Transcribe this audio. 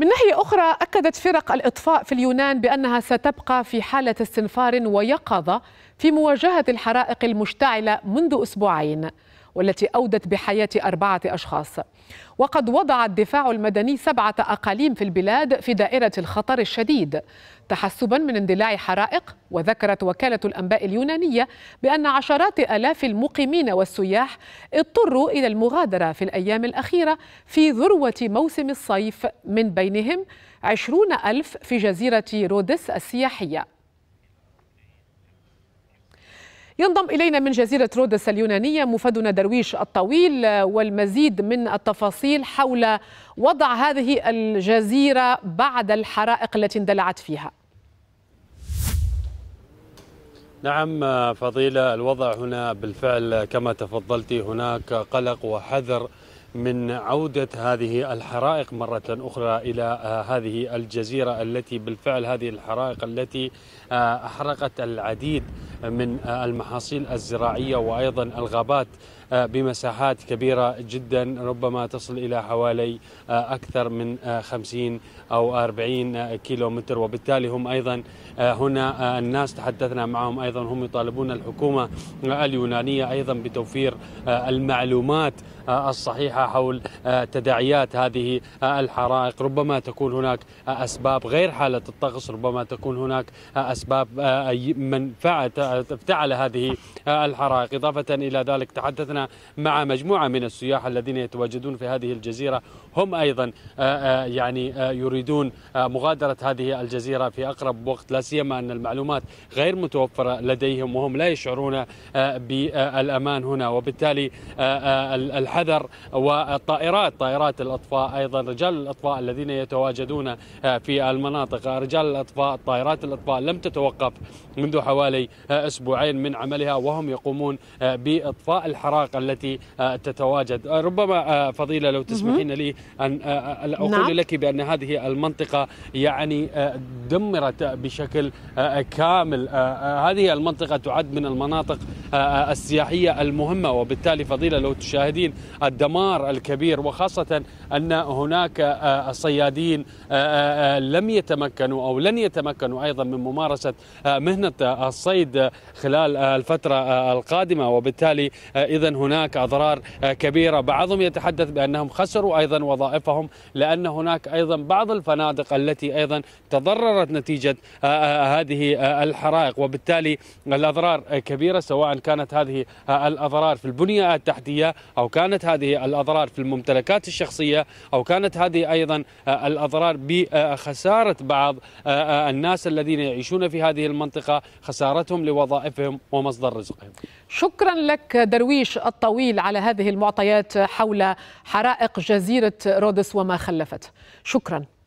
من ناحية أخرى أكدت فرق الإطفاء في اليونان بأنها ستبقى في حالة استنفار ويقظة في مواجهة الحرائق المشتعلة منذ أسبوعين والتي أودت بحياة أربعة أشخاص وقد وضع الدفاع المدني سبعة أقاليم في البلاد في دائرة الخطر الشديد تحسبا من اندلاع حرائق وذكرت وكالة الأنباء اليونانية بأن عشرات آلاف المقيمين والسياح اضطروا إلى المغادرة في الأيام الأخيرة في ذروة موسم الصيف من بينهم عشرون ألف في جزيرة رودس السياحية ينضم إلينا من جزيرة رودس اليونانية مفادنا درويش الطويل آه، والمزيد من التفاصيل حول وضع هذه الجزيرة بعد الحرائق التي اندلعت فيها نعم آه، فضيلة الوضع هنا بالفعل كما تفضلتي هناك قلق وحذر من عودة هذه الحرائق مرة أخرى إلى آه، هذه الجزيرة التي بالفعل هذه الحرائق التي آه، أحرقت العديد من آه، المحاصيل الزراعية وأيضا الغابات بمساحات كبيرة جدا ربما تصل إلى حوالي أكثر من 50 أو 40 كيلو متر وبالتالي هم أيضا هنا الناس تحدثنا معهم أيضا هم يطالبون الحكومة اليونانية أيضا بتوفير المعلومات الصحيحة حول آه، تداعيات هذه آه، الحرائق ربما تكون هناك آه، أسباب غير حالة الطقس ربما تكون هناك أسباب من فعل هذه الحرائق إضافة إلى ذلك تحدثنا مع مجموعة من السياح الذين يتواجدون في هذه الجزيرة هم أيضا يعني يريدون مغادرة هذه الجزيرة في أقرب وقت لا سيما أن المعلومات غير متوفرة لديهم وهم لا يشعرون بالأمان هنا وبالتالي الحذر و والطائرات طائرات الأطفاء أيضا رجال الأطفاء الذين يتواجدون آه، في المناطق رجال الأطفاء طائرات الأطفاء لم تتوقف منذ حوالي آه، أسبوعين من عملها وهم يقومون آه، بإطفاء الحرائق التي تتواجد ربما فضيلة لو تسمحين لي أن أقول نعم. لك بأن هذه المنطقة يعني دمرت بشكل كامل هذه المنطقة تعد من المناطق آه، آه، السياحية المهمة وبالتالي فضيلة لو تشاهدين الدمار الكبير وخاصة أن هناك آه، صيادين لم يتمكنوا أو لن يتمكنوا أيضا من ممارسة مهنة الصيد خلال الفترة القادمة وبالتالي إذا هناك أضرار كبيرة بعضهم يتحدث بأنهم خسروا أيضا وظائفهم لأن هناك أيضا بعض الفنادق التي أيضا تضررت نتيجة هذه الحرائق وبالتالي الأضرار كبيرة سواء كانت هذه آه، الاضرار في البنيه التحتيه او كانت هذه الاضرار في الممتلكات الشخصيه او كانت هذه ايضا آه، الاضرار بخساره بعض آه، الناس الذين يعيشون في هذه المنطقه خسارتهم لوظائفهم ومصدر رزقهم. شكرا لك درويش الطويل على هذه المعطيات حول حرائق جزيره رودس وما خلفته. شكرا.